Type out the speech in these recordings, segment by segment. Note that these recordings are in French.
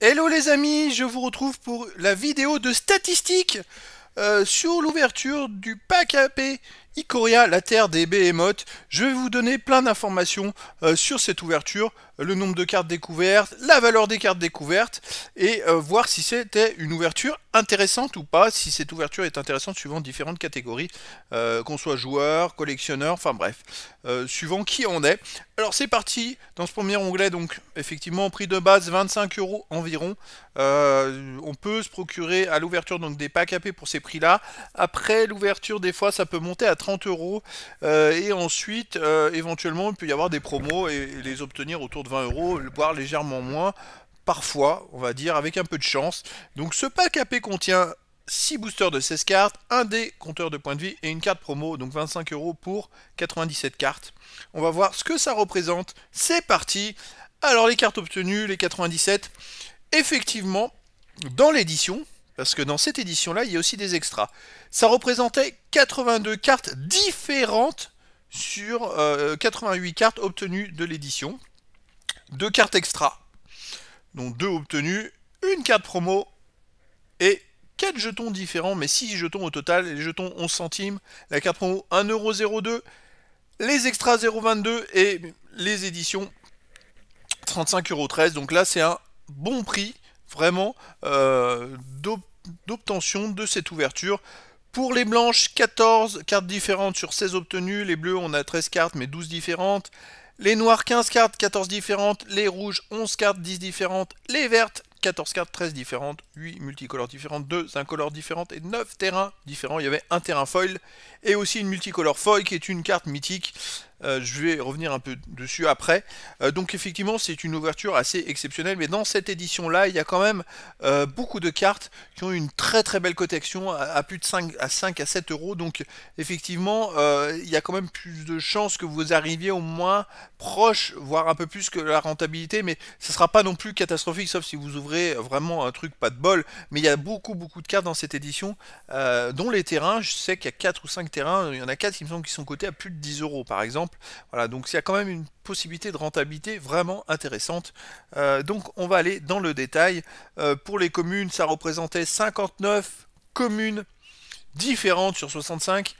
Hello les amis, je vous retrouve pour la vidéo de statistiques euh, sur l'ouverture du pack AP Icoria, la terre des behemoths, je vais vous donner plein d'informations euh, sur cette ouverture, le nombre de cartes découvertes, la valeur des cartes découvertes, et euh, voir si c'était une ouverture intéressante ou pas, si cette ouverture est intéressante suivant différentes catégories, euh, qu'on soit joueur, collectionneur, enfin bref, suivant qui on est. Alors c'est parti, dans ce premier onglet, donc effectivement, prix de base 25 euros environ, on peut se procurer à l'ouverture donc des packs AP pour ces prix-là, après l'ouverture des fois ça peut monter à 30 euros. Euh, et ensuite, euh, éventuellement, il peut y avoir des promos et, les obtenir autour de 20 euros, voire légèrement moins. Parfois, on va dire, avec un peu de chance. Donc ce pack AP contient 6 boosters de 16 cartes, un des compteurs de points de vie et une carte promo, donc 25 euros pour 97 cartes. On va voir ce que ça représente. C'est parti Alors les cartes obtenues, les 97, effectivement, dans l'édition, parce que dans cette édition-là, il y a aussi des extras. Ça représentait 82 cartes différentes sur 88 euh, cartes obtenues de l'édition. Deux cartes extra donc deux obtenues, une carte promo et quatre jetons différents, mais 6 jetons au total. Les jetons 11 centimes, la carte promo 1,02€, les extras 0,22€ et les éditions 35,13€. Donc là, c'est un bon prix vraiment euh, d'obtention de cette ouverture. Pour les blanches, 14 cartes différentes sur 16 obtenues. Les bleus, on a 13 cartes, mais 12 différentes. Les noirs, 15 cartes, 14 différentes. Les rouges, 11 cartes, 10 différentes. Les vertes, 14 cartes, 13 différentes, 8 multicolores différentes, 2 incolores différentes et 9 terrains différents. Il y avait un terrain foil et aussi une multicolore foil qui est une carte mythique euh, je vais revenir un peu dessus après. Euh, donc effectivement, c'est une ouverture assez exceptionnelle, mais dans cette édition-là, il y a quand même euh, beaucoup de cartes qui ont une très très belle cotation à, plus de 5 à, 5 à 7 euros. Donc effectivement, il y a quand même plus de chances que vous arriviez au moins proche, voire un peu plus que la rentabilité, mais ça ne sera pas non plus catastrophique, sauf si vous ouvrez vraiment un truc pas de bol. Mais il y a beaucoup beaucoup de cartes dans cette édition, dont les terrains. Je sais qu'il y a 4 ou 5 terrains, il y en a 4 qui me semblent qui sont cotés à plus de 10 euros par exemple. Voilà, donc il y a quand même une possibilité de rentabilité vraiment intéressante. Euh, donc on va aller dans le détail. Euh, pour les communes, ça représentait 59 communes différentes sur 65.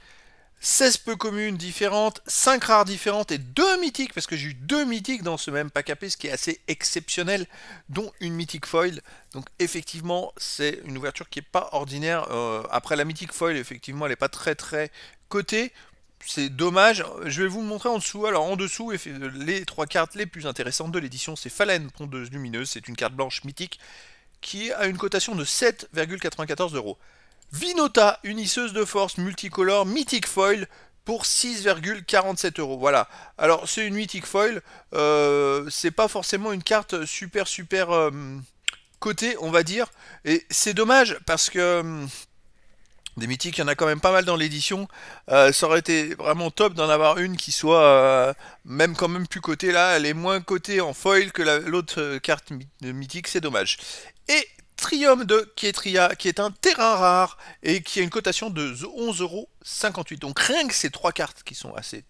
16 peu communes différentes, 5 rares différentes et 2 mythiques, parce que j'ai eu 2 mythiques dans ce même pack AP, ce qui est assez exceptionnel, dont une mythique foil. Donc effectivement, c'est une ouverture qui n'est pas ordinaire. Euh, après la mythique foil, effectivement, elle n'est pas très très cotée c'est dommage. Je vais vous montrer en dessous. Alors en dessous, les trois cartes les plus intéressantes de l'édition, c'est Phalène, Pondeuse Lumineuse. C'est une carte blanche mythique qui a une cotation de 7,94 euros. Vinota, unisseuse de force multicolore, mythique foil pour 6,47 euros. Voilà. Alors c'est une mythique foil. Euh, c'est pas forcément une carte super super euh, cotée, on va dire. Et c'est dommage parce que euh, des mythiques, il y en a quand même pas mal dans l'édition. Euh, ça aurait été vraiment top d'en avoir une qui soit euh, même quand même plus cotée là. Elle est moins cotée en foil que l'autre euh, carte mythique, c'est dommage. Et Trium de Ketria qui est un terrain rare et qui a une cotation de 11,58€. Donc rien que ces trois cartes qui sont assez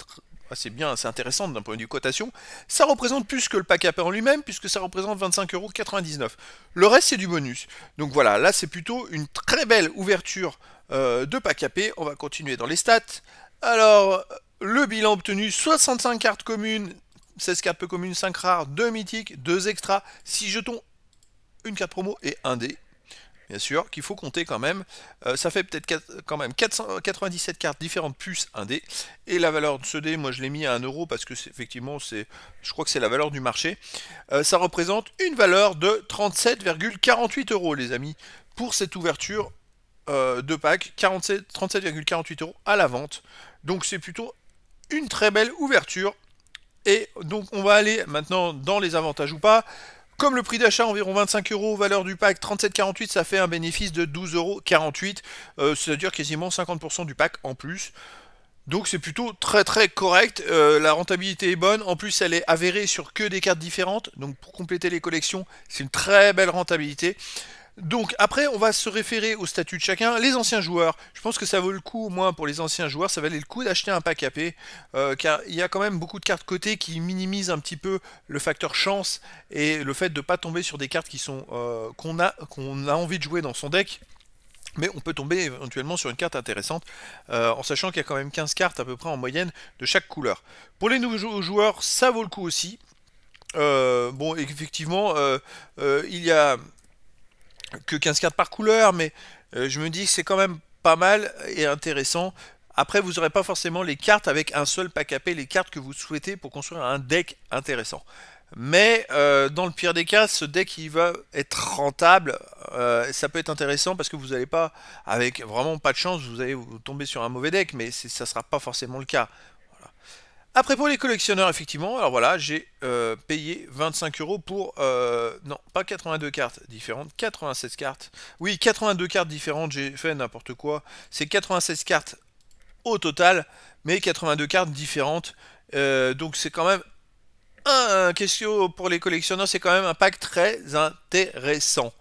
assez bien, assez intéressantes d'un point de vue cotation, ça représente plus que le pack à en lui-même, puisque ça représente 25,99€. Le reste, c'est du bonus. Donc voilà, là, c'est plutôt une très belle ouverture euh, de Pacapé. On va continuer dans les stats. Alors, le bilan obtenu, 65 cartes communes, 16 cartes peu communes, 5 rares, 2 mythiques, 2 extras, 6 jetons, une carte promo et 1 dé. Bien sûr, qu'il faut compter quand même. Euh, ça fait peut-être quand même 497 cartes différentes plus un dé. Et la valeur de ce dé, moi je l'ai mis à 1€ euro parce que effectivement, je crois que c'est la valeur du marché. Euh, ça représente une valeur de 37,48 euros, les amis, pour cette ouverture de pack, 37,48 euros à la vente. Donc c'est plutôt une très belle ouverture. Et donc on va aller maintenant dans les avantages ou pas. Comme le prix d'achat environ 25 euros, valeur du pack 37,48, ça fait un bénéfice de 12,48 euros, euh, c'est-à-dire quasiment 50% du pack en plus. Donc c'est plutôt très très correct, euh, la rentabilité est bonne, en plus elle est avérée sur que des cartes différentes, donc pour compléter les collections, c'est une très belle rentabilité. Donc après, on va se référer au statut de chacun. Les anciens joueurs, je pense que ça vaut le coup, au moins pour les anciens joueurs, ça valait le coup d'acheter un pack AP, euh, car il y a quand même beaucoup de cartes côté qui minimisent un petit peu le facteur chance et le fait de ne pas tomber sur des cartes qui sont euh, qu'on a, a envie de jouer dans son deck. Mais on peut tomber éventuellement sur une carte intéressante, euh, en sachant qu'il y a quand même 15 cartes à peu près en moyenne de chaque couleur. Pour les nouveaux joueurs, ça vaut le coup aussi. bon, effectivement, il y a que 15 cartes par couleur, mais euh, je me dis que c'est quand même pas mal et intéressant. Après, vous n'aurez pas forcément les cartes avec un seul pack AP, les cartes que vous souhaitez pour construire un deck intéressant. Mais euh, dans le pire des cas, ce deck il va être rentable. Euh, ça peut être intéressant parce que vous n'allez pas, avec vraiment pas de chance, vous allez tomber sur un mauvais deck, mais ça ne sera pas forcément le cas. Voilà. Après pour les collectionneurs, effectivement, alors voilà, j'ai euh, payé 25 euros pour, euh, non, pas 82 cartes différentes, 96 cartes. Oui, 82 cartes différentes, j'ai fait n'importe quoi. C'est 96 cartes au total, mais 82 cartes différentes. Euh, donc c'est quand même un, question pour les collectionneurs, c'est quand même un pack très intéressant.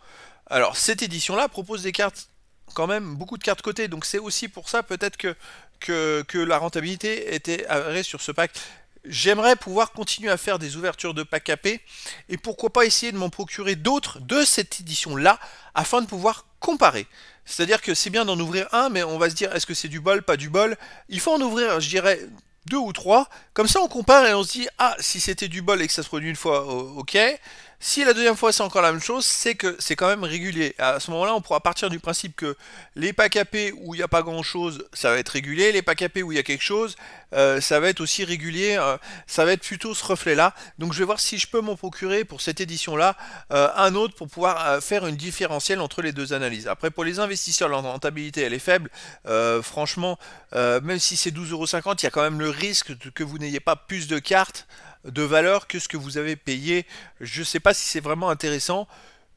Alors cette édition-là propose des cartes quand même beaucoup de cartes cotées, donc c'est aussi pour ça peut-être que que, la rentabilité était avérée sur ce pack. J'aimerais pouvoir continuer à faire des ouvertures de pack AP et pourquoi pas essayer de m'en procurer d'autres de cette édition-là afin de pouvoir comparer. C'est-à-dire que c'est bien d'en ouvrir un, mais on va se dire est-ce que c'est du bol, pas du bol. Il faut en ouvrir, je dirais, deux ou trois. Comme ça, on compare et on se dit ah, si c'était du bol et que ça se produit une fois, ok. Si la deuxième fois c'est encore la même chose, c'est que c'est quand même régulier. À ce moment-là, on pourra partir du principe que les packs AP où il n'y a pas grand-chose, ça va être régulier. Les packs AP où il y a quelque chose, euh, ça va être aussi régulier. Euh, ça va être plutôt ce reflet-là. Donc je vais voir si je peux m'en procurer pour cette édition-là euh, un autre pour pouvoir faire une différentielle entre les deux analyses. Après, pour les investisseurs, la rentabilité elle est faible. franchement, même si c'est 12,50€, il y a quand même le risque que vous n'ayez pas plus de cartes de valeur que ce que vous avez payé. Je ne sais pas si c'est vraiment intéressant.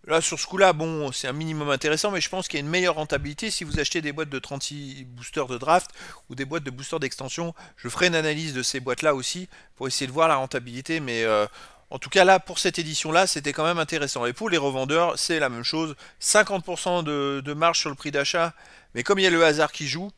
Là, sur ce coup-là, bon, c'est un minimum intéressant, mais je pense qu'il y a une meilleure rentabilité si vous achetez des boîtes de 36 boosters de draft ou des boîtes de boosters d'extension. Je ferai une analyse de ces boîtes-là aussi pour essayer de voir la rentabilité, mais euh, en tout cas, là, pour cette édition-là, c'était quand même intéressant. Et pour les revendeurs, c'est la même chose 50% de, marge sur le prix d'achat, mais comme il y a le hasard qui joue,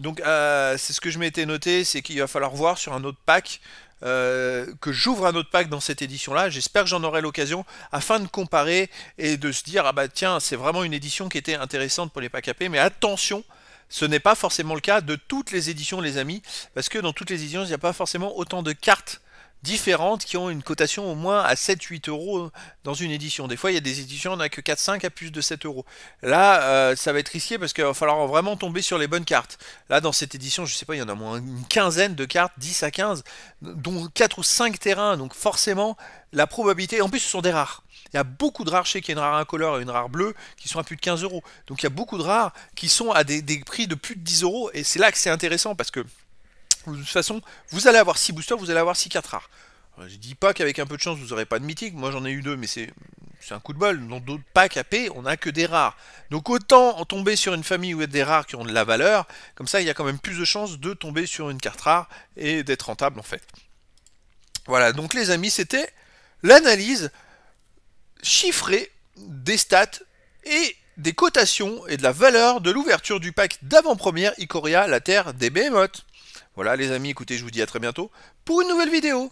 donc euh, c'est ce que je m'étais noté, c'est qu'il va falloir voir sur un autre pack euh, que j'ouvre un autre pack dans cette édition-là. J'espère que j'en aurai l'occasion afin de comparer et de se dire ah bah tiens c'est vraiment une édition qui était intéressante pour les packs AP. Mais attention, ce n'est pas forcément le cas de toutes les éditions les amis, parce que dans toutes les éditions il n'y a pas forcément autant de cartes différentes qui ont une cotation au moins à 7-8 euros dans une édition. Des fois, il y a des éditions, on n'a que 4-5 à plus de 7 euros. Là, euh, ça va être risqué parce qu'il va falloir vraiment tomber sur les bonnes cartes. Là, dans cette édition, je sais pas, il y en a moins une quinzaine de cartes, 10 à 15, dont 4 ou 5 terrains. Donc forcément, la probabilité... En plus, ce sont des rares. Il y a beaucoup de rares chez qui est une rare incolore et une rare bleue qui sont à plus de 15 euros. Donc il y a beaucoup de rares qui sont à des, des prix de plus de 10 euros. Et c'est là que c'est intéressant parce que de toute façon, vous allez avoir 6 boosters, vous allez avoir 6 cartes rares. Euh, je dis pas qu'avec un peu de chance vous aurez pas de mythique, moi j'en ai eu deux, mais c'est un coup de bol. Dans d'autres packs AP, on n'a que des rares. Donc autant en tomber sur une famille ou être des rares qui ont de la valeur, comme ça il y a quand même plus de chances de tomber sur une carte rare et d'être rentable en fait. Voilà, donc les amis, c'était l'analyse chiffrée des stats et des cotations et de la valeur de l'ouverture du pack d'avant-première Icoria, la terre des Behemoths. Voilà les amis, écoutez, je vous dis à très bientôt pour une nouvelle vidéo.